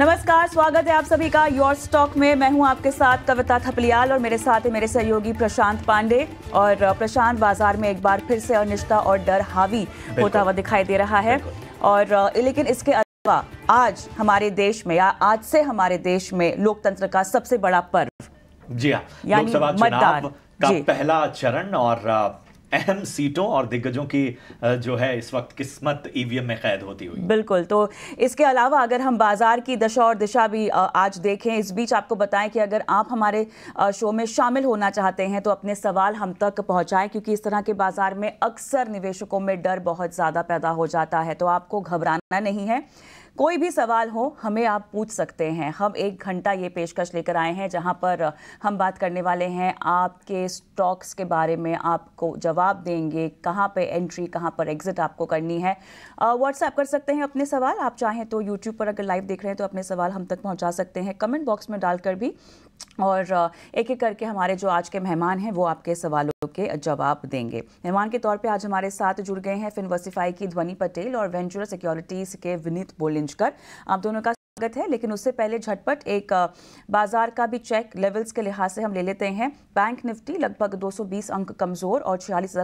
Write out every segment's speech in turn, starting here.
नमस्कार स्वागत है आप सभी का योर स्टॉक में मैं हूं आपके साथ कविता थपलियाल और मेरे साथ है मेरे सहयोगी प्रशांत पांडे और प्रशांत बाजार में एक बार फिर से अनिश्चता और डर हावी होता हुआ दिखाई दे रहा है और लेकिन इसके अलावा आज हमारे देश में या आज से हमारे देश में लोकतंत्र का सबसे बड़ा पर्व जी हाँ मतदान चुनाव का पहला चरण और अहम सीटों और दिग्गजों की जो है इस वक्त किस्मत ईवीएम में कैद होती हुई बिल्कुल तो इसके अलावा अगर हम बाजार की दशा और दिशा भी आज देखें इस बीच आपको बताएं कि अगर आप हमारे शो में शामिल होना चाहते हैं तो अपने सवाल हम तक पहुंचाएं क्योंकि इस तरह के बाजार में अक्सर निवेशकों में डर बहुत ज़्यादा पैदा हो जाता है तो आपको घबराना नहीं है कोई भी सवाल हो हमें आप पूछ सकते हैं हम एक घंटा ये पेशकश लेकर आए हैं जहाँ पर हम बात करने वाले हैं आपके स्टॉक्स के बारे में आपको जवाब देंगे कहाँ पे एंट्री कहाँ पर एग्ज़िट आपको करनी है व्हाट्सएप कर सकते हैं अपने सवाल आप चाहें तो यूट्यूब पर अगर लाइव देख रहे हैं तो अपने सवाल हम तक पहुँचा सकते हैं कमेंट बॉक्स में डालकर भी और एक एक करके हमारे जो आज के मेहमान हैं वो आपके सवालों के जवाब देंगे मेहमान के तौर पे आज हमारे साथ जुड़ गए हैं फिनवर्सिफाई की ध्वनि पटेल और वेंचुरल सिक्योरिटीज़ के विनीत बोलिंजकर आप दोनों का स्वागत है लेकिन उससे पहले झटपट एक बाजार का भी चेक लेवल्स के लिहाज से हम ले लेते हैं बैंक निफ्टी लगभग 220 अंक कमज़ोर और छियालीस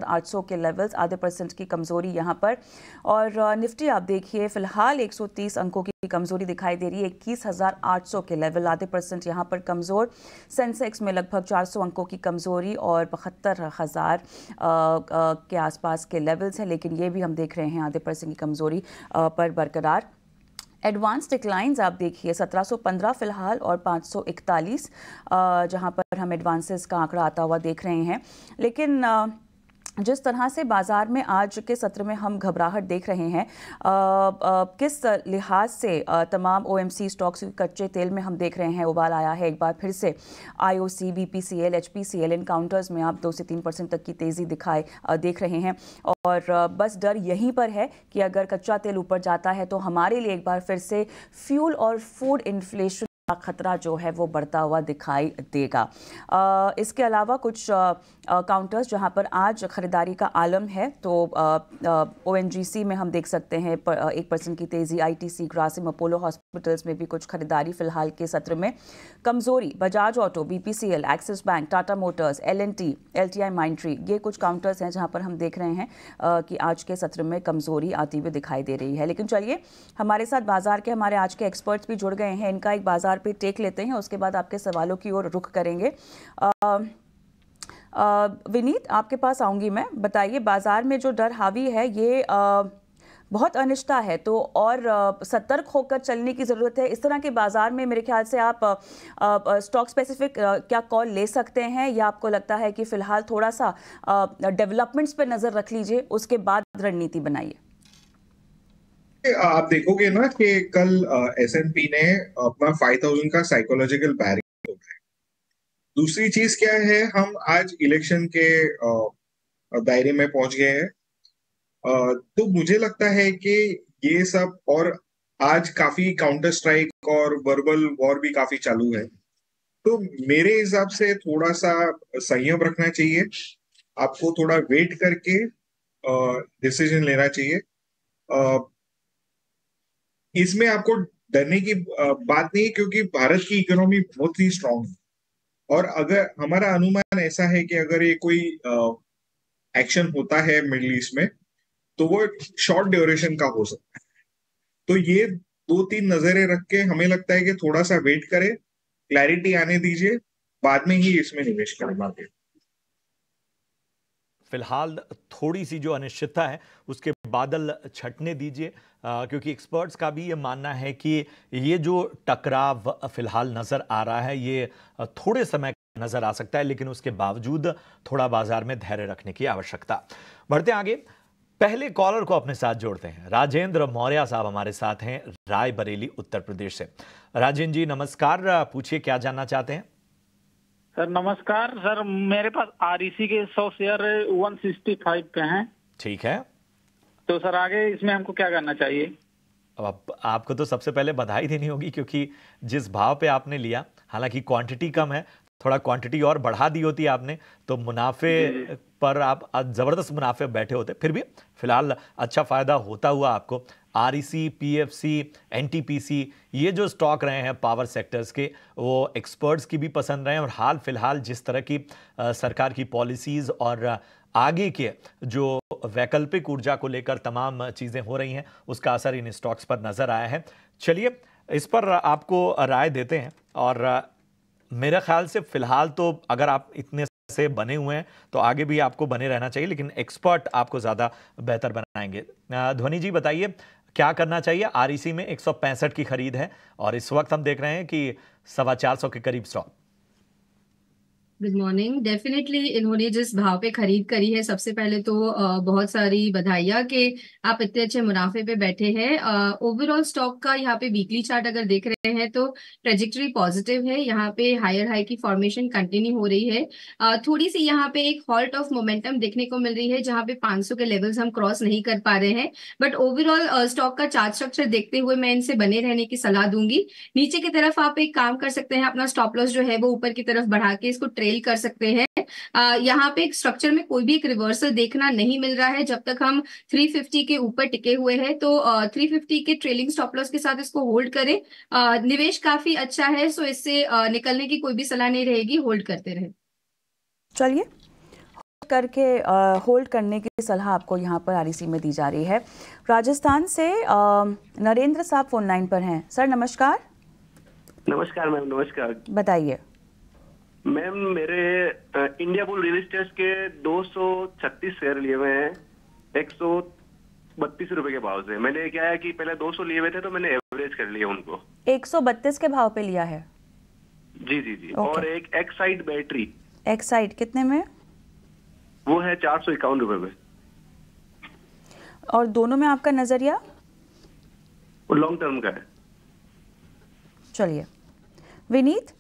के लेवल्स आधे परसेंट की कमज़ोरी यहाँ पर और निफ्टी आप देखिए फिलहाल 130 अंकों की कमज़ोरी दिखाई दे रही है इक्कीस के लेवल आधे परसेंट यहाँ पर कमज़ोर सेंसेक्स में लगभग चार अंकों की कमज़ोरी और बहत्तर हज़ार के आसपास के लेवल्स हैं लेकिन ये भी हम देख रहे हैं आधे परसेंट की कमज़ोरी पर बरकरार एडवांस डिक्लाइंस आप देखिए 1715 फिलहाल और 541 जहां पर हम एडवांसेस का आंकड़ा आता हुआ देख रहे हैं लेकिन जिस तरह से बाज़ार में आज के सत्र में हम घबराहट देख रहे हैं आ, आ, किस लिहाज से आ, तमाम ओएमसी स्टॉक्स कच्चे तेल में हम देख रहे हैं उबाल आया है एक बार फिर से आईओसी बीपीसीएल एचपीसीएल इन काउंटर्स में आप दो से तीन परसेंट तक की तेज़ी दिखाए देख रहे हैं और बस डर यहीं पर है कि अगर कच्चा तेल ऊपर जाता है तो हमारे लिए एक बार फिर से फ्यूल और फूड इन्फ्लेशन खतरा जो है वो बढ़ता हुआ दिखाई देगा आ, इसके अलावा कुछ आ, आ, काउंटर्स जहां पर आज ख़रीदारी का आलम है तो ओ में हम देख सकते हैं पर, एक परसेंट की तेज़ी आईटीसी ग्रासिम अपोलो हॉस्पिटल्स में भी कुछ ख़रीदारी फ़िलहाल के सत्र में कमज़ोरी Bajaj Auto BPCL Axis Bank Tata Motors L N T L T I Mindtree ये कुछ काउंटर्स हैं जहाँ पर हम देख रहे हैं कि आज के सत्र में कमज़ोरी आती हुई दिखाई दे रही है लेकिन चलिए हमारे साथ बाज़ार के हमारे आज के एक्सपर्ट्स भी जुड़ गए हैं इनका एक बाज़ार बार पे टेक लेते हैं उसके बाद आपके सवालों की ओर रुख करेंगे आ, आ, विनीत आपके पास आऊँगी मैं बताइए बाज़ार में जो डर हावी है ये आ, बहुत अनिश्चता है तो और सतर्क होकर चलने की ज़रूरत है इस तरह के बाज़ार में मेरे ख्याल से आप स्टॉक स्पेसिफिक क्या कॉल ले सकते हैं या आपको लगता है कि फ़िलहाल थोड़ा सा डेवलपमेंट्स पर नज़र रख लीजिए उसके बाद रणनीति बनाइए आप देखोगे ना कि कल एस एन पी ने अपना फाइव थाउजेंड का साइकोलॉजिकल बैरियर दूसरी चीज क्या है हम आज इलेक्शन के दायरे में पहुंच गए हैं तो मुझे लगता है कि ये सब और आज काफी काउंटर स्ट्राइक और वर्बल वॉर भी काफी चालू है तो मेरे हिसाब से थोड़ा सा संयम रखना चाहिए आपको थोड़ा वेट करके डिसीजन लेना चाहिए इसमें आपको डरने की बात नहीं है क्योंकि भारत की इकोनॉमी बहुत ही स्ट्रांग है और अगर हमारा अनुमान ऐसा है कि अगर ये कोई एक्शन होता है मिडल ईस्ट में तो वो शॉर्ट ड्यूरेशन का हो सकता है तो ये दो तीन नजरें रख के हमें लगता है कि थोड़ा सा वेट करें क्लैरिटी आने दीजिए बाद में ही इसमें निवेश करें मार्केट फिलहाल थोड़ी सी जो अनिश्चितता है उसके बादल छटने दीजिए क्योंकि एक्सपर्ट्स का भी ये मानना है कि ये जो टकराव फिलहाल नज़र आ रहा है ये थोड़े समय नज़र आ सकता है लेकिन उसके बावजूद थोड़ा बाजार में धैर्य रखने की आवश्यकता बढ़ते आगे पहले कॉलर को अपने साथ जोड़ते हैं राजेंद्र मौर्य साहब हमारे साथ हैं रायबरेली उत्तर प्रदेश से राजेंद्र जी नमस्कार पूछिए क्या जानना चाहते हैं सर नमस्कार सर मेरे पास आरईसी e के सौ शेयर 165 पे हैं ठीक है तो सर आगे इसमें हमको क्या करना चाहिए अब आप, आपको तो सबसे पहले बधाई देनी होगी क्योंकि जिस भाव पे आपने लिया हालांकि क्वांटिटी कम है थोड़ा क्वांटिटी और बढ़ा दी होती आपने तो मुनाफे पर आप ज़बरदस्त मुनाफे बैठे होते फिर भी फिलहाल अच्छा फ़ायदा होता हुआ आपको R E C P F C N T P C ये जो स्टॉक रहे हैं पावर सेक्टर्स के वो एक्सपर्ट्स की भी पसंद रहे हैं और हाल फिलहाल जिस तरह की सरकार की पॉलिसीज़ और आगे के जो वैकल्पिक ऊर्जा को लेकर तमाम चीज़ें हो रही हैं उसका असर इन स्टॉक्स पर नज़र आया है चलिए इस पर आपको राय देते हैं और मेरे ख्याल से फ़िलहाल तो अगर आप इतने से बने हुए हैं तो आगे भी आपको बने रहना चाहिए लेकिन एक्सपर्ट आपको ज़्यादा बेहतर बनाएंगे ध्वनि जी बताइए क्या करना चाहिए आर e में एक की खरीद है और इस वक्त हम देख रहे हैं कि सवा चार सौ के करीब स्टॉक गुड मॉर्निंग डेफिनेटली इन्होंने जिस भाव पे खरीद करी है सबसे पहले तो बहुत सारी बधाइयाँ कि आप इतने अच्छे मुनाफे पे बैठे हैं ओवरऑल स्टॉक का यहाँ पे वीकली चार्ट अगर देख रहे हैं तो ट्रेजिक्टरी पॉजिटिव है यहाँ पे हायर हाई की फॉर्मेशन कंटिन्यू हो रही है uh, थोड़ी सी यहाँ पे एक हॉल्ट ऑफ मोमेंटम देखने को मिल रही है जहाँ पे पांच के लेवल्स हम क्रॉस नहीं कर पा रहे हैं बट ओवरऑल स्टॉक का चार्ट स्ट्रक्चर देखते हुए मैं इनसे बने रहने की सलाह दूंगी नीचे की तरफ आप एक काम कर सकते हैं अपना स्टॉप लॉस जो है वो ऊपर की तरफ बढ़ा के इसको ट्रेल डील कर सकते हैं यहाँ पे एक स्ट्रक्चर में कोई भी एक रिवर्सल देखना नहीं मिल रहा है जब तक हम 350 के ऊपर टिके हुए हैं तो uh, 350 के ट्रेलिंग स्टॉप लॉस के साथ इसको होल्ड करें uh, निवेश काफी अच्छा है सो इससे uh, निकलने की कोई भी सलाह नहीं रहेगी होल्ड करते रहे चलिए करके होल्ड करने की सलाह आपको यहाँ पर आर e में दी जा रही है राजस्थान से नरेंद्र साहब फोन लाइन पर हैं सर नमस्कार नमस्कार मैम नमस्कार बताइए मैम मेरे इंडिया बुल रियल स्टेट के 236 शेयर लिए हुए हैं एक सौ बत्तीस रुपए के भाव से मैंने क्या है कि पहले 200 लिए हुए थे तो मैंने एवरेज कर लिया उनको एक सौ बत्तीस के भाव पे लिया है जी जी जी okay. और एक एक्साइड बैटरी एक्साइड कितने में वो है चार सौ इक्यावन रुपए में और दोनों में आपका नजरिया लॉन्ग टर्म का है चलिए Vineet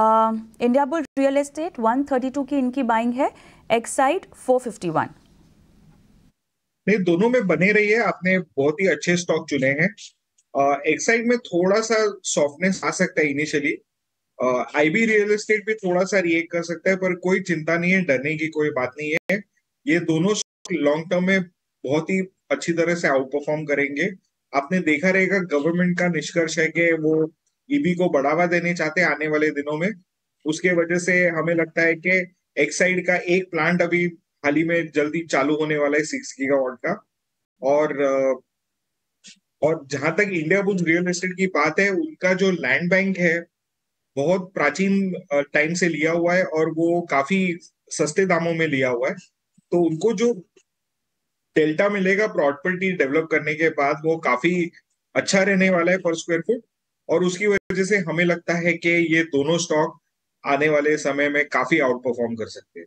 India bull real estate 132 की इनकी बाइंग है एक्साइड 451 नहीं दोनों में बने रही है आपने बहुत ही अच्छे स्टॉक चुने हैं एक्साइड uh, में थोड़ा सा सॉफ्टनेस आ सकता है इनिशियली आईबी रियल एस्टेट भी थोड़ा सा रिएक्ट कर सकता है पर कोई चिंता नहीं है डरने की कोई बात नहीं है ये दोनों स्टॉक लॉन्ग टर्म में बहुत ही अच्छी तरह से आउट परफॉर्म करेंगे आपने देखा रहेगा गवर्नमेंट का निष्कर्ष है कि वो ईबी e को बढ़ावा देने चाहते हैं आने वाले दिनों में उसके वजह से हमें लगता है कि एक्साइड का एक प्लांट अभी हाल ही में जल्दी चालू होने वाला है सिक्स गीगावाट का और और जहां तक इंडिया बुज रियल एस्टेट की बात है उनका जो लैंड बैंक है बहुत प्राचीन टाइम से लिया हुआ है और वो काफी सस्ते दामों में लिया हुआ है तो उनको जो डेल्टा मिलेगा प्रॉपर्टी डेवलप करने के बाद वो काफी अच्छा रहने वाला है पर स्क्वायर फुट और उसकी वजह से हमें लगता है कि ये दोनों स्टॉक आने वाले समय में काफी आउट परफॉर्म कर सकते हैं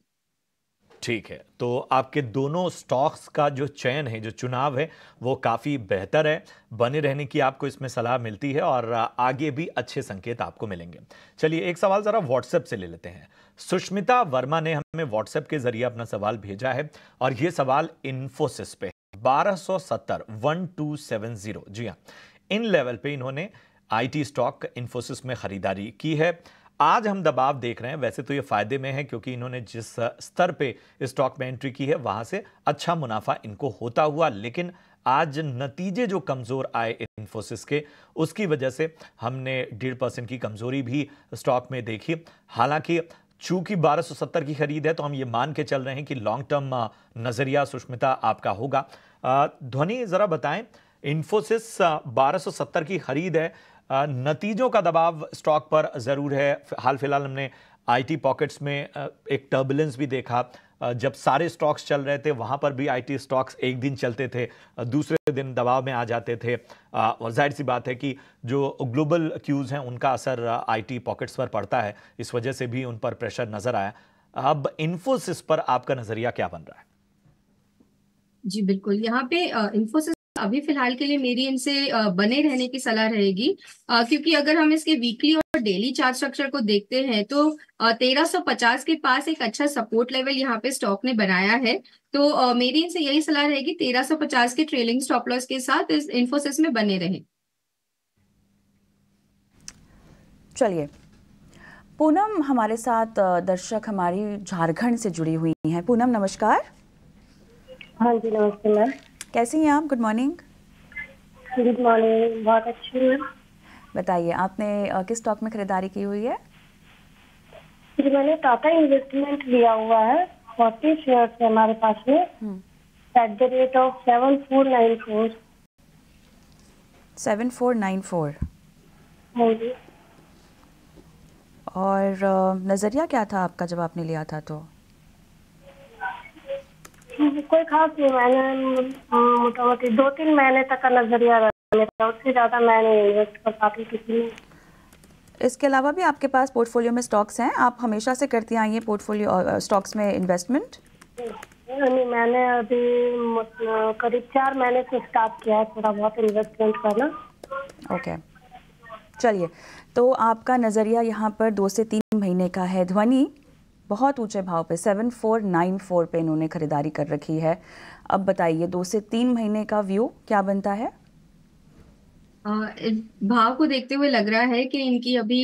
ठीक है तो आपके दोनों स्टॉक्स का जो चयन है जो चुनाव है वो काफ़ी बेहतर है बने रहने की आपको इसमें सलाह मिलती है और आगे भी अच्छे संकेत आपको मिलेंगे चलिए एक सवाल ज़रा व्हाट्सएप से ले लेते हैं सुष्मिता वर्मा ने हमें व्हाट्सएप के जरिए अपना सवाल भेजा है और ये सवाल इन्फोसिस पे बारह सौ सत्तर वन टू सेवन जीरो जी हाँ इन लेवल पे इन्होंने आईटी स्टॉक इन्फोसिस में खरीदारी की है आज हम दबाव देख रहे हैं वैसे तो ये फायदे में है क्योंकि इन्होंने जिस स्तर पे स्टॉक में एंट्री की है वहां से अच्छा मुनाफा इनको होता हुआ लेकिन आज नतीजे जो कमज़ोर आए इन्फोसिस के उसकी वजह से हमने डेढ़ परसेंट की कमज़ोरी भी स्टॉक में देखी हालांकि चूंकि 1270 की खरीद है तो हम ये मान के चल रहे हैं कि लॉन्ग टर्म नज़रिया सुष्मिता आपका होगा ध्वनि ज़रा बताएं इन्फोसिस 1270 की खरीद है नतीजों का दबाव स्टॉक पर ज़रूर है हाल फिलहाल हमने आईटी पॉकेट्स में एक टर्बुलेंस भी देखा जब सारे स्टॉक्स चल रहे थे वहाँ पर भी आईटी स्टॉक्स एक दिन चलते थे दूसरे दिन दबाव में आ जाते थे और जाहिर सी बात है कि जो ग्लोबल क्यूज़ हैं उनका असर आईटी पॉकेट्स पर पड़ता है इस वजह से भी उन पर प्रेशर नज़र आया अब इन्फोसिस पर आपका नज़रिया क्या बन रहा है जी बिल्कुल यहाँ पे इंफोसिस अभी फिलहाल के लिए मेरी इनसे बने रहने की सलाह रहेगी क्योंकि अगर हम इसके वीकली और डेली चार्ज स्ट्रक्चर को देखते हैं तो 1350 के पास एक अच्छा सपोर्ट लेवल यहाँ पे स्टॉक ने बनाया है तो मेरी इनसे यही सलाह रहेगी 1350 के ट्रेलिंग स्टॉप लॉस के साथ इस इन्फोसिस में बने रहे चलिए पूनम हमारे साथ दर्शक हमारी झारखंड से जुड़ी हुई है पूनम नमस्कार हाँ जी नमस्ते मैम कैसी हैं आप गुड मॉर्निंग गुड मॉर्निंग बहुत अच्छी हूँ बताइए आपने किस स्टॉक में खरीदारी की हुई है जी मैंने टाटा इन्वेस्टमेंट लिया हुआ है फोर्टी शेयर है हमारे पास में at the rate of seven four nine four seven four nine four और नज़रिया क्या था आपका जब आपने लिया था तो कोई खास नहीं मैंने मोटामोटी मतलब दो तीन महीने तक का नजरिया रहता उससे ज़्यादा मैं नहीं इन्वेस्ट कर पाती किसी में इसके अलावा भी आपके पास पोर्टफोलियो में स्टॉक्स हैं आप हमेशा से करती आई हैं पोर्टफोलियो स्टॉक्स में इन्वेस्टमेंट नहीं मैंने अभी मतलब, करीब चार महीने से स्टार्ट किया है थोड़ा बहुत इन्वेस्टमेंट करना ओके okay. चलिए तो आपका नज़रिया यहाँ पर दो से तीन महीने का है ध्वनि बहुत ऊंचे भाव पे 7494 पे इन्होंने खरीदारी कर रखी है अब बताइए दो से तीन महीने का व्यू क्या बनता है भाव को देखते हुए लग रहा है कि इनकी अभी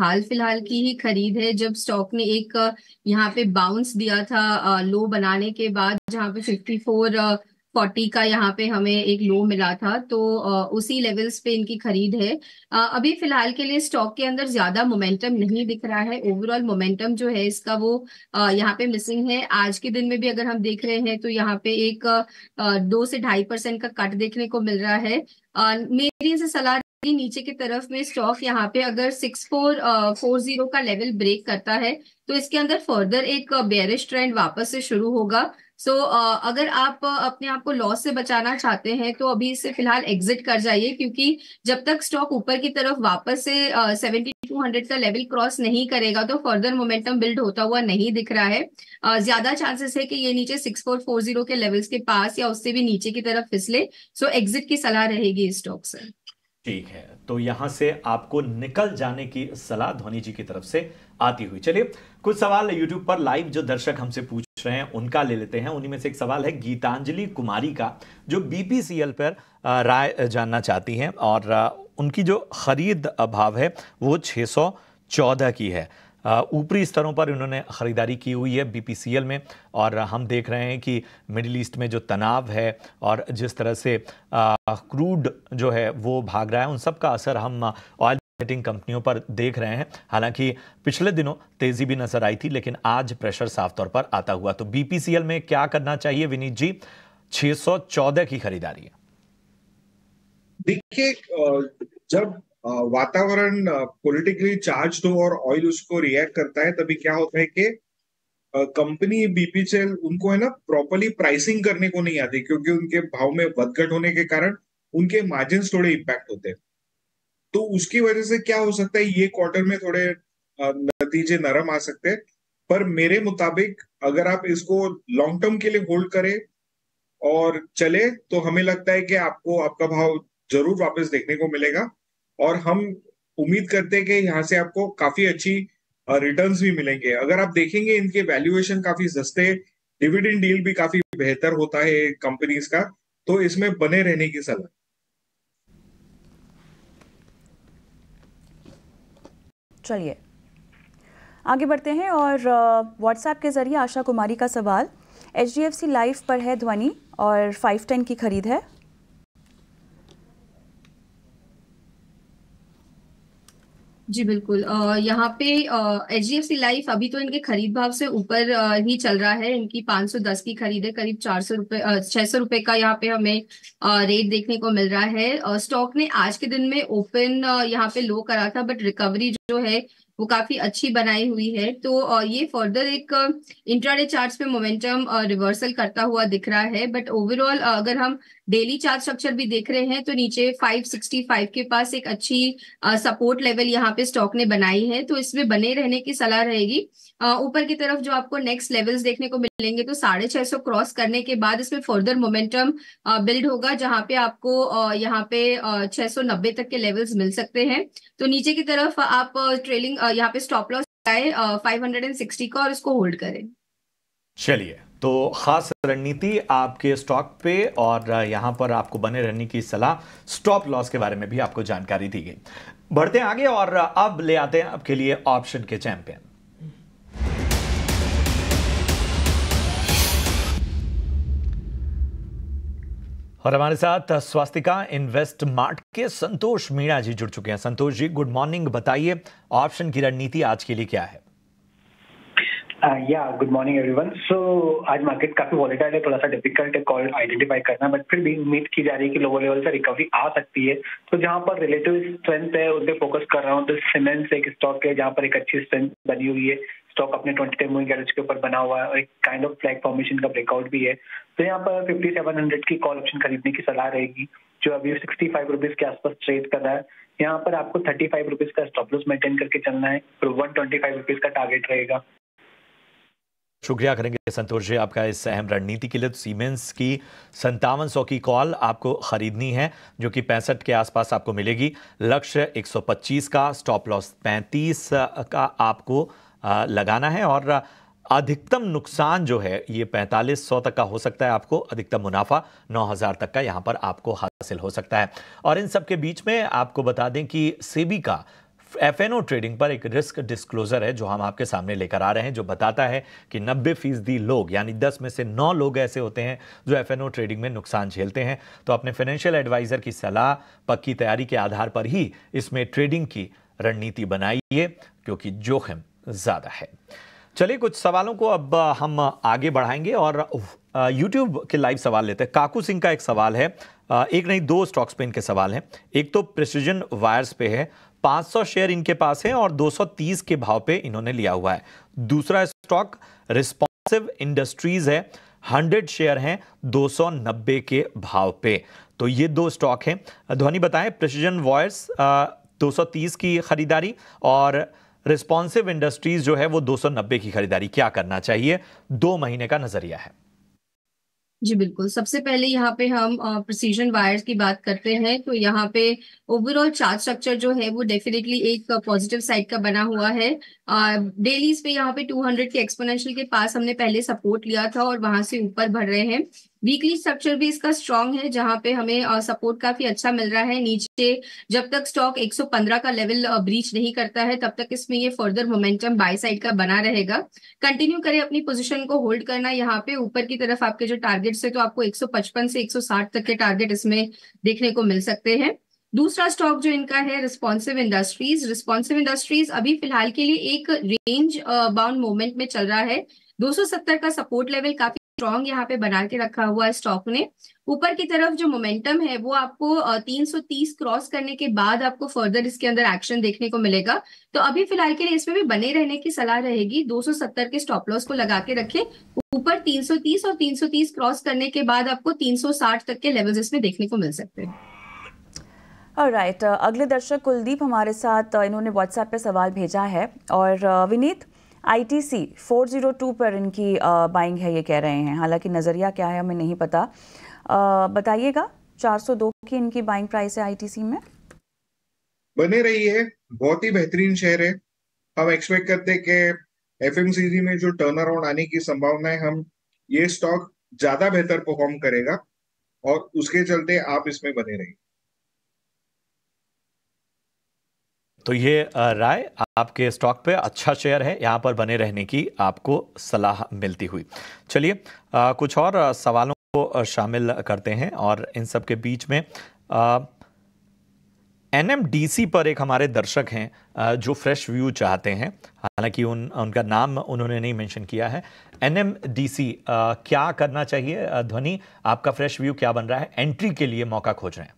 हाल फिलहाल की ही खरीद है जब स्टॉक ने एक यहाँ पे बाउंस दिया था लो बनाने के बाद जहाँ पे 54 फोर्टी का यहाँ पे हमें एक लो मिला था तो उसी लेवल्स पे इनकी खरीद है अभी फिलहाल के लिए स्टॉक के अंदर ज्यादा मोमेंटम नहीं दिख रहा है ओवरऑल मोमेंटम जो है इसका वो यहाँ पे मिसिंग है आज के दिन में भी अगर हम देख रहे हैं तो यहाँ पे एक दो से ढाई परसेंट का कट देखने को मिल रहा है मेरी से सलाह नीचे की तरफ में स्टॉक यहाँ पे अगर सिक्स फोर फोर जीरो का लेवल ब्रेक करता है तो इसके अंदर फर्दर एक बेरिश ट्रेंड वापस से शुरू होगा सो so, uh, अगर आप अपने आप को लॉस से बचाना चाहते हैं तो अभी इसे फिलहाल एग्जिट कर जाइए क्योंकि जब तक स्टॉक ऊपर की तरफ वापस से सेवेंटी टू हंड्रेड का लेवल क्रॉस नहीं करेगा तो फर्दर मोमेंटम बिल्ड होता हुआ नहीं दिख रहा है uh, ज्यादा चांसेस है कि ये नीचे सिक्स फोर फोर जीरो के लेवल्स के पास या उससे भी नीचे की तरफ फिसले सो so, एग्जिट की सलाह रहेगी स्टॉक से ठीक है तो यहां से आपको निकल जाने की सलाह धोनी जी की तरफ से आती हुई चलिए कुछ सवाल यूट्यूब पर लाइव जो दर्शक हमसे पूछ रहे हैं उनका ले लेते हैं उन्हीं में से एक सवाल है गीतांजलि कुमारी का जो बीपीसीएल पर राय जानना चाहती हैं और उनकी जो खरीद अभाव है वो 614 की है ऊपरी स्तरों पर इन्होंने ख़रीदारी की हुई है बीपीसीएल में और हम देख रहे हैं कि मिडिल ईस्ट में जो तनाव है और जिस तरह से क्रूड जो है वो भाग रहा है उन सब का असर हम ऑयल टिंग कंपनियों पर देख रहे हैं हालांकि पिछले दिनों तेजी भी नजर आई थी लेकिन आज प्रेशर साफ तौर पर आता हुआ तो बीपीसीएल में क्या करना चाहिए विनीत जी 614 की खरीदारी देखिए जब वातावरण पॉलिटिकली चार्ज हो और ऑयल उसको रिएक्ट करता है तभी क्या होता है कि कंपनी बीपीसीएल उनको है ना प्रॉपरली प्राइसिंग करने को नहीं आती क्योंकि उनके भाव में बदघट होने के कारण उनके मार्जिन थोड़े इम्पैक्ट होते हैं तो उसकी वजह से क्या हो सकता है ये क्वार्टर में थोड़े नतीजे नरम आ सकते हैं पर मेरे मुताबिक अगर आप इसको लॉन्ग टर्म के लिए होल्ड करें और चले तो हमें लगता है कि आपको आपका भाव जरूर वापस देखने को मिलेगा और हम उम्मीद करते हैं कि यहाँ से आपको काफी अच्छी रिटर्न भी मिलेंगे अगर आप देखेंगे इनके वैल्यूएशन काफी सस्ते डिविडेंड डील भी काफी बेहतर होता है कंपनीज का तो इसमें बने रहने की सलाह चलिए आगे बढ़ते हैं और व्हाट्सएप के ज़रिए आशा कुमारी का सवाल एच लाइफ पर है ध्वनि और फाइव टेन की खरीद है जी बिल्कुल यहाँ पे एच सी लाइफ अभी तो इनके खरीद भाव से ऊपर ही चल रहा है इनकी 510 की खरीद है करीब चार सौ रुपये छह सौ रुपये का यहाँ पे हमें रेट देखने को मिल रहा है स्टॉक ने आज के दिन में ओपन यहाँ पे लो करा था बट रिकवरी जो है वो काफी अच्छी बनाई हुई है तो ये फर्दर एक इंट्राडे चार्ट्स पे मोमेंटम रिवर्सल करता हुआ दिख रहा है बट ओवरऑल अगर हम डेली चार्ट स्ट्रक्चर भी देख रहे हैं तो नीचे 565 के पास एक अच्छी सपोर्ट लेवल यहाँ पे स्टॉक ने बनाई है तो इसमें बने रहने की सलाह रहेगी ऊपर की तरफ जो आपको नेक्स्ट लेवल्स देखने को मिलेंगे तो साढ़े छह सौ क्रॉस करने के बाद इसमें फर्दर मोमेंटम बिल्ड होगा जहां पे आपको यहाँ पे छह सौ नब्बे तक के लेवल्स मिल सकते हैं तो नीचे की तरफ आप ट्रेलिंग यहाँ पे stop loss five hundred and sixty का और इसको होल्ड करें चलिए तो खास रणनीति आपके स्टॉक पे और यहाँ पर आपको बने रहने की सलाह स्टॉप लॉस के बारे में भी आपको जानकारी दी गई बढ़ते हैं आगे और अब ले आते हैं आपके लिए ऑप्शन के चैंपियन और हमारे साथ स्वास्तिका इन्वेस्ट मार्ट के संतोष मीणा जी जुड़ चुके हैं संतोष जी गुड मॉर्निंग बताइए ऑप्शन की रणनीति आज के लिए क्या है या गुड मॉर्निंग एवरीवन सो आज मार्केट काफी वॉलेटाइल है थोड़ा सा डिफिकल्ट है कॉल आइडेंटिफाई करना बट फिर भी उम्मीद की जा रही है कि लोअर लेवल से रिकवरी आ सकती है तो जहां पर रिलेटिव स्ट्रेंथ है उन पर फोकस कर रहा हूँ तो सीमेंट एक स्टॉक है जहां पर एक अच्छी स्ट्रेंथ बनी हुई है स्टॉक अपने ट्वेंटी टेन मूविंग एवरेज के ऊपर बना हुआ है और एक काइंड ऑफ फ्लैग फॉर्मेशन का ब्रेकआउट भी है तो यहाँ पर फिफ्टी सेवन हंड्रेड की कॉल ऑप्शन खरीदने की सलाह रहेगी जो अभी सिक्सटी फाइव रुपीज के आसपास ट्रेड कर रहा है यहाँ पर आपको थर्टी फाइव रुपीज का स्टॉप लॉस मेंटेन करके चलना है और वन ट्वेंटी फाइव रुपीज का टारगेट रहेगा शुक्रिया करेंगे संतोष जी आपका इस अहम रणनीति के लिए सीमेंस की संतावन सौ की कॉल आपको खरीदनी है जो कि पैंसठ के आसपास आपको मिलेगी लक्ष्य 125 का स्टॉप लॉस 35 का आपको लगाना है और अधिकतम नुकसान जो है ये पैंतालीस सौ तक का हो सकता है आपको अधिकतम मुनाफा नौ हज़ार तक का यहाँ पर आपको हासिल हो सकता है और इन सब के बीच में आपको बता दें कि सेबी का एफ ट्रेडिंग पर एक रिस्क डिस्क्लोजर है जो हम आपके सामने लेकर आ रहे हैं जो बताता है कि नब्बे फीसदी लोग यानी 10 में से 9 लोग ऐसे होते हैं जो एफ ट्रेडिंग में नुकसान झेलते हैं तो अपने फाइनेंशियल एडवाइज़र की सलाह पक्की तैयारी के आधार पर ही इसमें ट्रेडिंग की रणनीति बनाइए क्योंकि जोखिम ज़्यादा है चलिए कुछ सवालों को अब हम आगे बढ़ाएंगे और यूट्यूब के लाइव सवाल लेते हैं काकू सिंह का एक सवाल है एक नहीं दो स्टॉक्स पे इनके सवाल हैं एक तो प्रिसीजन वायर्स पे है 500 शेयर इनके पास हैं और 230 के भाव पे इन्होंने लिया हुआ है दूसरा स्टॉक रिस्पॉन्सिव इंडस्ट्रीज है 100 शेयर हैं 290 के भाव पे तो ये दो स्टॉक हैं ध्वनि बताएं प्रिसीजन वायर्स दो की खरीदारी और रिस्पॉन्सिव इंडस्ट्रीज जो है वो 290 की खरीदारी क्या करना चाहिए दो महीने का नजरिया है जी बिल्कुल सबसे पहले यहाँ पे हम प्रिसीजन वायर्स की बात करते हैं तो यहाँ पे ओवरऑल चार्ज स्ट्रक्चर जो है वो डेफिनेटली एक पॉजिटिव साइड का बना हुआ है डेलीज पे यहाँ पे 200 के एक्सपोनेंशियल के पास हमने पहले सपोर्ट लिया था और वहां से ऊपर बढ़ रहे हैं वीकली स्ट्रक्चर भी इसका स्ट्रांग है जहां पे हमें सपोर्ट काफी अच्छा मिल रहा है नीचे जब तक स्टॉक 115 का लेवल ब्रीच नहीं करता है तब तक इसमें ये फर्दर मोमेंटम बाय साइड का बना रहेगा कंटिन्यू करें अपनी पोजीशन को होल्ड करना यहाँ पे ऊपर की तरफ आपके जो टारगेट्स है तो आपको 155 से 160 तक के टारगेट इसमें देखने को मिल सकते हैं दूसरा स्टॉक जो इनका है रिस्पॉन्सिव इंडस्ट्रीज रिस्पॉन्सिव इंडस्ट्रीज अभी फिलहाल के लिए एक रेंज बाउंड मोवमेंट में चल रहा है 270 का सपोर्ट लेवल काफी स्ट्रॉन्ग यहाँ पे बना के रखा हुआ है स्टॉक ने ऊपर की तरफ जो मोमेंटम है वो आपको 330 क्रॉस करने के बाद आपको फर्दर इसके अंदर एक्शन देखने को मिलेगा तो अभी फिलहाल के लिए इसमें भी बने रहने की सलाह रहेगी 270 के स्टॉप लॉस को लगा के रखें ऊपर 330 और 330 क्रॉस करने के बाद आपको 360 तक के लेवल्स इसमें देखने को मिल सकते हैं और राइट right, अगले दर्शक कुलदीप हमारे साथ इन्होंने व्हाट्सएप पे सवाल भेजा है और विनीत आईटीसी 402 पर इनकी बाइंग है ये कह रहे हैं हालांकि नज़रिया क्या है हमें नहीं पता बताइएगा 402 की इनकी बाइंग प्राइस है आईटीसी में बने रही है बहुत ही बेहतरीन शेयर है हम एक्सपेक्ट करते हैं कि एफएमसीजी में जो टर्न अराउंड आने की संभावना है हम ये स्टॉक ज्यादा बेहतर परफॉर्म करेगा और उसके चलते आप इसमें बने रहिए तो ये राय आपके स्टॉक पे अच्छा शेयर है यहाँ पर बने रहने की आपको सलाह मिलती हुई चलिए कुछ और सवालों को शामिल करते हैं और इन सब के बीच में एनएमडीसी पर एक हमारे दर्शक हैं जो फ्रेश व्यू चाहते हैं हालांकि उन उनका नाम उन्होंने नहीं मेंशन किया है एनएमडीसी क्या करना चाहिए ध्वनि आपका फ्रेश व्यू क्या बन रहा है एंट्री के लिए मौका खोज रहे हैं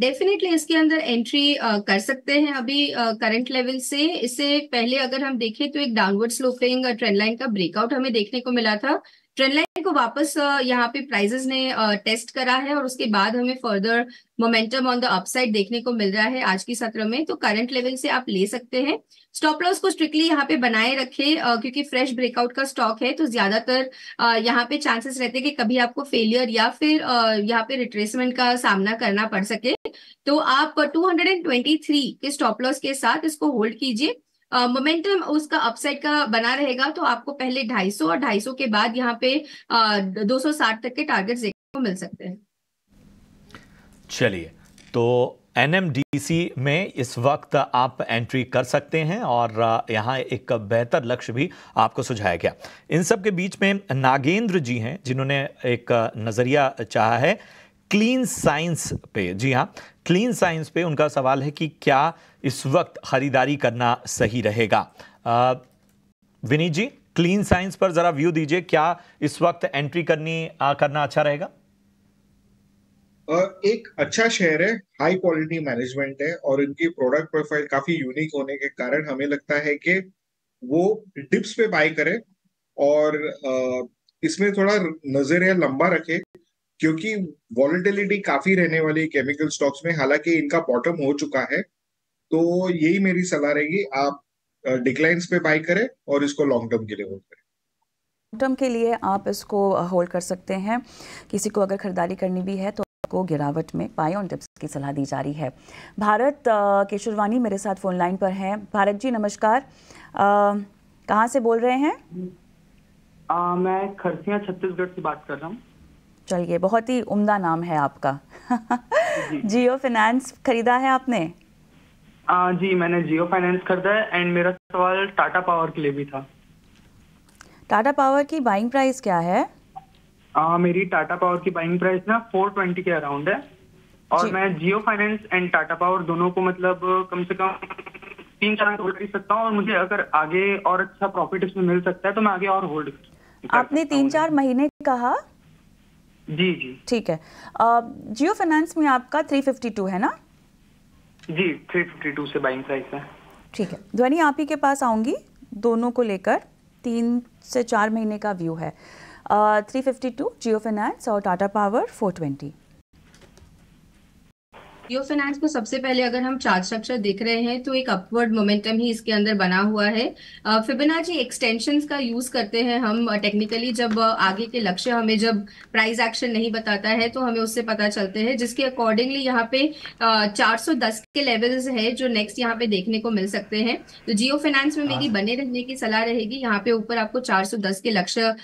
डेफिनेटली इसके अंदर एंट्री uh, कर सकते हैं अभी करंट uh, लेवल से इससे पहले अगर हम देखें तो एक डाउनवर्ड स्लोपिंग ट्रेंड लाइन का ब्रेकआउट हमें देखने को मिला था को वापस यहाँ पे प्राइजेस ने टेस्ट करा है और उसके बाद हमें further momentum on the upside देखने को मिल रहा है आज की सत्र में तो करंट लेवल से आप ले सकते हैं स्टॉप लॉस को स्ट्रिक्टली यहाँ पे बनाए रखें क्योंकि फ्रेश ब्रेकआउट का स्टॉक है तो ज्यादातर यहाँ पे चांसेस रहते हैं कि कभी आपको फेलियर या फिर यहाँ पे रिट्रेसमेंट का सामना करना पड़ सके तो आप टू के स्टॉप लॉस के साथ इसको होल्ड कीजिए मोमेंटम uh, उसका अपसाइड का बना रहेगा तो आपको पहले 250 और 250 के बाद यहाँ पे uh, 260 तक के टारगेट देखने को मिल सकते हैं चलिए तो एन में इस वक्त आप एंट्री कर सकते हैं और यहाँ एक बेहतर लक्ष्य भी आपको सुझाया गया इन सब के बीच में नागेंद्र जी हैं जिन्होंने एक नज़रिया चाहा है क्लीन साइंस पे जी हाँ क्लीन साइंस पे उनका सवाल है कि क्या इस वक्त खरीदारी करना सही रहेगा विनीत जी क्लीन साइंस पर ज़रा व्यू दीजिए क्या इस वक्त एंट्री करनी आ, करना अच्छा रहेगा एक अच्छा शहर है हाई क्वालिटी मैनेजमेंट है और इनकी प्रोडक्ट प्रोफाइल काफी यूनिक होने के कारण हमें लगता है कि वो डिप्स पे बाय करें और इसमें थोड़ा नजरिया लंबा रखे क्योंकि वॉलिटिलिटी काफी रहने वाली केमिकल स्टॉक्स में हालांकि इनका बॉटम हो चुका है तो यही मेरी सलाह रहेगी आप डिक्लाइंस पे बाय करें और इसको लॉन्ग टर्म के लिए होल्ड करें लॉन्ग टर्म के लिए आप इसको होल्ड कर सकते हैं किसी को अगर खरीदारी करनी भी है तो को गिरावट में पाए ऑन टिप्स की सलाह दी जा रही है भारत केशुरवानी मेरे साथ फोन लाइन पर हैं भारत जी नमस्कार कहाँ से बोल रहे हैं आ, मैं खरसिया छत्तीसगढ़ से बात कर रहा हूँ चलिए बहुत ही उम्दा नाम है आपका जियो फाइनेंस खरीदा है आपने आ, जी मैंने जियो फाइनेंस खरीदा है एंड मेरा सवाल टाटा पावर के लिए भी था टाटा पावर की बाइंग प्राइस क्या है आ, मेरी टाटा पावर की बाइंग प्राइस ना फोर ट्वेंटी के अराउंड है और मैं Jio Finance and Tata Power दोनों को मतलब कम से कम तीन चार होल्ड कर सकता हूँ और मुझे अगर आगे और अच्छा प्रॉफिट इसमें मिल सकता है तो मैं आगे और होल्ड आपने तीन चार महीने कहा जी जी ठीक है जियो फाइनेंस में आपका 352 है ना जी 352 से बाइंग प्राइस है ठीक है ध्वनि आप ही के पास आऊंगी दोनों को लेकर तीन से चार महीने का व्यू है three fifty two Jio Finance और Tata Power four twenty Jio Finance में सबसे पहले अगर हम चार्ज स्ट्रक्चर देख रहे हैं तो एक अपवर्ड मोमेंटम ही इसके अंदर बना हुआ है फिबोनाची एक्सटेंशन का यूज करते हैं हम टेक्निकली जब आगे के लक्ष्य हमें जब प्राइस एक्शन नहीं बताता है तो हमें उससे पता चलते हैं जिसके अकॉर्डिंगली यहाँ पे चार सौ दस के लेवल्स है जो नेक्स्ट यहाँ पे देखने को मिल सकते हैं तो जियो फाइनेंस में हाँ। मेरी बने रहने की सलाह रहेगी यहाँ पे ऊपर आपको चार सौ दस के लक्ष्य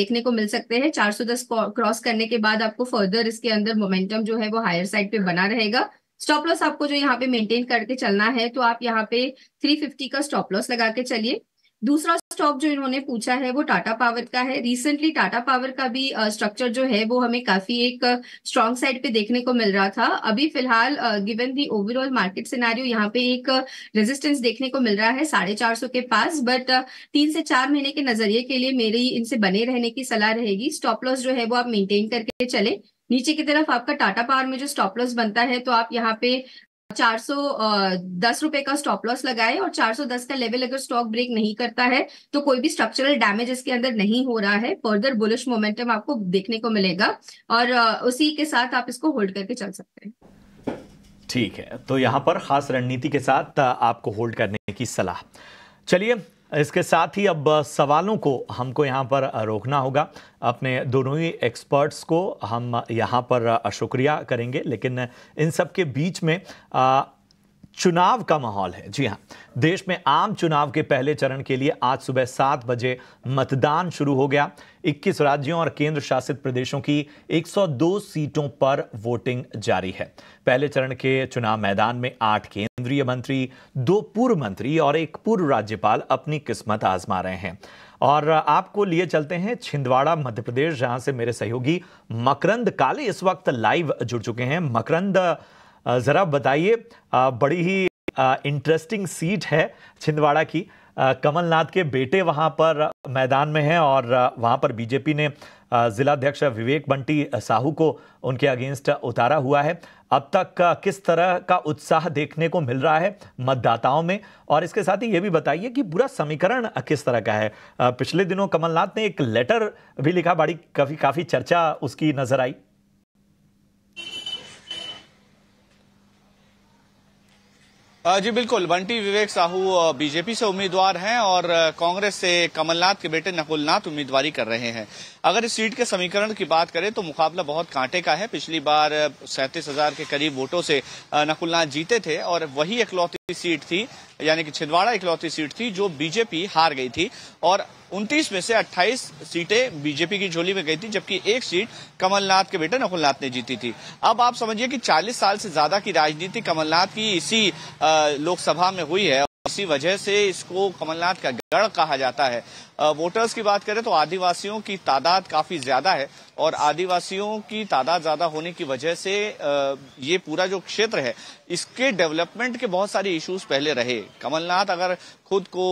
देखने को मिल सकते हैं चार सौ दस क्रॉस करने के बाद आपको फर्दर इसके अंदर मोमेंटम जो है वो हायर साइड पे बना रहेगा स्टॉप लॉस आपको जो यहाँ पे मेंटेन करके चलना है तो आप यहाँ पे 350 का स्टॉप लॉस लगा के चलिए दूसरा स्टॉक जो इन्होंने पूछा है वो टाटा पावर का है रिसेंटली टाटा पावर का भी स्ट्रक्चर जो है वो हमें काफी एक स्ट्रांग साइड पे देखने को मिल रहा था अभी फिलहाल given the overall market scenario यहाँ पे एक रेजिस्टेंस देखने को मिल रहा है साढ़े चार सौ के पास बट तीन से चार महीने के नजरिए के लिए मेरी इनसे बने रहने की सलाह रहेगी स्टॉप लॉस जो है वो आप मेंटेन करके चले नीचे की तरफ आपका टाटा पावर में जो स्टॉप लॉस बनता है तो आप यहाँ पे चार सौ दस रुपए का स्टॉप लॉस लगाए और चार सौ दस का लेवल अगर स्टॉक ब्रेक नहीं करता है तो कोई भी स्ट्रक्चरल डैमेज इसके अंदर नहीं हो रहा है फर्दर बुलिश मोमेंटम आपको देखने को मिलेगा और उसी के साथ आप इसको होल्ड करके चल सकते हैं ठीक है तो यहाँ पर खास रणनीति के साथ आपको होल्ड करने की सलाह चलिए इसके साथ ही अब सवालों को हमको यहाँ पर रोकना होगा अपने दोनों ही एक्सपर्ट्स को हम यहाँ पर शुक्रिया करेंगे लेकिन इन सब के बीच में आ, चुनाव का माहौल है जी हाँ देश में आम चुनाव के पहले चरण के लिए आज सुबह सात बजे मतदान शुरू हो गया 21 राज्यों और केंद्र शासित प्रदेशों की 102 सीटों पर वोटिंग जारी है पहले चरण के चुनाव मैदान में आठ केंद्र केंद्रीय मंत्री दो पूर्व मंत्री और एक पूर्व राज्यपाल अपनी किस्मत आजमा रहे हैं और आपको लिए चलते हैं छिंदवाड़ा मध्य प्रदेश जहां से मेरे सहयोगी मकरंद काले इस वक्त लाइव जुड़ चुके हैं मकरंद जरा बताइए बड़ी ही इंटरेस्टिंग सीट है छिंदवाड़ा की कमलनाथ के बेटे वहां पर मैदान में हैं और वहां पर बीजेपी ने जिलाध्यक्ष विवेक बंटी साहू को उनके अगेंस्ट उतारा हुआ है अब तक किस तरह का उत्साह देखने को मिल रहा है मतदाताओं में और इसके साथ ही ये भी बताइए कि पूरा समीकरण किस तरह का है पिछले दिनों कमलनाथ ने एक लेटर भी लिखा बड़ी काफ़ी काफ़ी चर्चा उसकी नज़र आई जी बिल्कुल बंटी विवेक साहू बीजेपी से उम्मीदवार हैं और कांग्रेस से कमलनाथ के बेटे नकुलनाथ उम्मीदवारी कर रहे हैं अगर इस सीट के समीकरण की बात करें तो मुकाबला बहुत कांटे का है पिछली बार सैंतीस हजार के करीब वोटों से नकुलनाथ जीते थे और वही इकलौती सीट थी यानी कि छिंदवाड़ा इकलौती सीट थी जो बीजेपी हार गई थी और उनतीस में से अट्ठाईस सीटें बीजेपी की झोली में गई थी जबकि एक सीट कमलनाथ के बेटे नकुलनाथ ने जीती थी अब आप समझिए कि 40 साल से ज्यादा की राजनीति कमलनाथ की इसी लोकसभा में हुई है इसी वजह से इसको कमलनाथ का गढ़ कहा जाता है वोटर्स की बात करें तो आदिवासियों की तादाद काफी ज्यादा है और आदिवासियों की तादाद ज्यादा होने की वजह से ये पूरा जो क्षेत्र है इसके डेवलपमेंट के बहुत सारे इश्यूज पहले रहे कमलनाथ अगर खुद को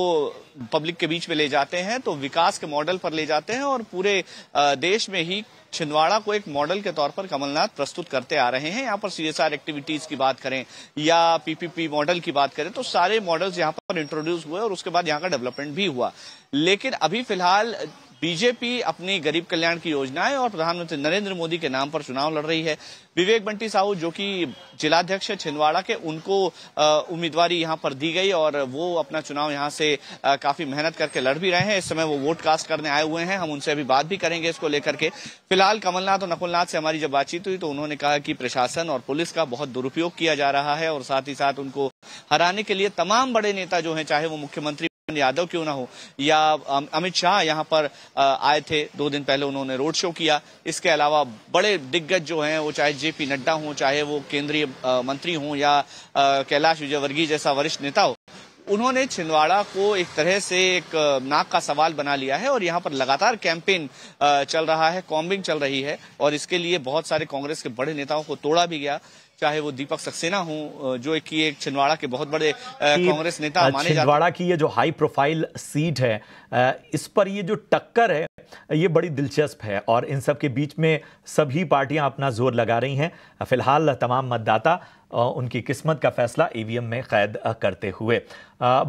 पब्लिक के बीच में ले जाते हैं तो विकास के मॉडल पर ले जाते हैं और पूरे देश में ही छिंदवाड़ा को एक मॉडल के तौर पर कमलनाथ प्रस्तुत करते आ रहे हैं यहाँ पर सीएसआर एक्टिविटीज की बात करें या पीपीपी मॉडल की बात करें तो सारे मॉडल्स यहाँ पर इंट्रोड्यूस हुए और उसके बाद यहाँ का डेवलपमेंट भी हुआ लेकिन अभी फिलहाल बीजेपी अपनी गरीब कल्याण की योजनाएं और प्रधानमंत्री नरेंद्र मोदी के नाम पर चुनाव लड़ रही है विवेक बंटी साहू जो कि जिलाध्यक्ष है छिंदवाड़ा के उनको उम्मीदवारी यहां पर दी गई और वो अपना चुनाव यहां से आ, काफी मेहनत करके लड़ भी रहे हैं इस समय वो वोट कास्ट करने आए हुए हैं हम उनसे अभी बात भी करेंगे इसको लेकर के फिलहाल कमलनाथ और नकुलनाथ से हमारी जब बातचीत हुई तो उन्होंने कहा कि प्रशासन और पुलिस का बहुत दुरुपयोग किया जा रहा है और साथ ही साथ उनको हराने के लिए तमाम बड़े नेता जो है चाहे वो मुख्यमंत्री यादव क्यों ना हो या अमित शाह यहाँ पर आए थे दो दिन पहले उन्होंने रोड शो किया इसके अलावा बड़े दिग्गज जो हैं वो चाहे जेपी नड्डा हो चाहे वो केंद्रीय मंत्री हों या कैलाश विजयवर्गीय जैसा वरिष्ठ नेता हो उन्होंने छिंदवाड़ा को एक तरह से एक नाक का सवाल बना लिया है और यहाँ पर लगातार कैंपेन चल रहा है कॉम्बिंग चल रही है और इसके लिए बहुत सारे कांग्रेस के बड़े नेताओं को तोड़ा भी गया चाहे वो दीपक सक्सेना हो जो की एक छिंदवाड़ा के बहुत बड़े कांग्रेस नेता माने छिंदवाड़ा की ये जो हाई प्रोफाइल सीट है इस पर ये जो टक्कर है ये बड़ी दिलचस्प है और इन सब के बीच में सभी पार्टियां अपना जोर लगा रही हैं फिलहाल तमाम मतदाता उनकी किस्मत का फैसला ईवीएम e में कैद करते हुए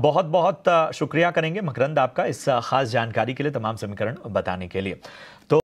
बहुत बहुत शुक्रिया करेंगे मकरंद आपका इस खास जानकारी के लिए तमाम समीकरण बताने के लिए तो